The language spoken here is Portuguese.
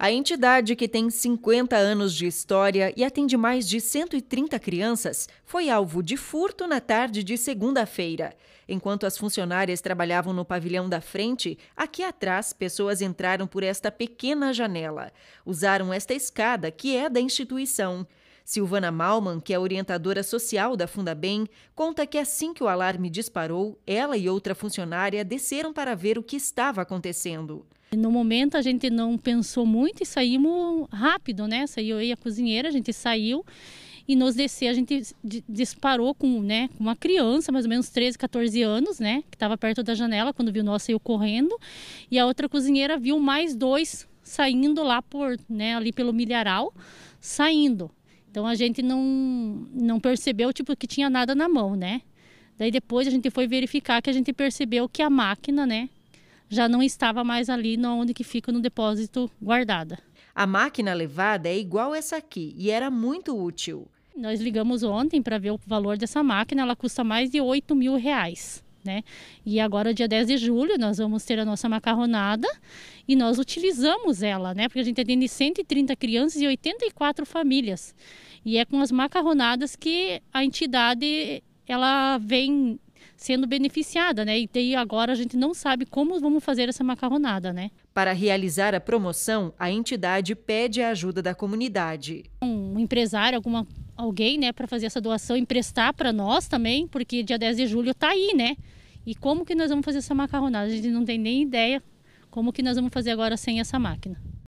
A entidade, que tem 50 anos de história e atende mais de 130 crianças, foi alvo de furto na tarde de segunda-feira. Enquanto as funcionárias trabalhavam no pavilhão da frente, aqui atrás pessoas entraram por esta pequena janela. Usaram esta escada, que é da instituição. Silvana Malman, que é orientadora social da Fundabem, conta que assim que o alarme disparou, ela e outra funcionária desceram para ver o que estava acontecendo. No momento a gente não pensou muito e saímos rápido, né? Saiu aí a cozinheira, a gente saiu e nos descer a gente disparou com, né, com uma criança, mais ou menos 13, 14 anos, né, que estava perto da janela quando viu nós saiu correndo, e a outra cozinheira viu mais dois saindo lá por, né, ali pelo milharal, saindo. Então a gente não, não percebeu tipo que tinha nada na mão, né? Daí depois a gente foi verificar que a gente percebeu que a máquina, né, já não estava mais ali no onde que fica no depósito guardada. A máquina levada é igual essa aqui e era muito útil. Nós ligamos ontem para ver o valor dessa máquina, ela custa mais de 8 mil reais né? E agora, dia 10 de julho, nós vamos ter a nossa macarronada e nós utilizamos ela, né? Porque a gente atende 130 crianças e 84 famílias. E é com as macarronadas que a entidade ela vem sendo beneficiada, né? E daí agora a gente não sabe como vamos fazer essa macarronada, né? Para realizar a promoção, a entidade pede a ajuda da comunidade. Um empresário, alguma alguém, né, para fazer essa doação emprestar para nós também, porque dia 10 de julho está aí, né? E como que nós vamos fazer essa macarronada? A gente não tem nem ideia como que nós vamos fazer agora sem essa máquina.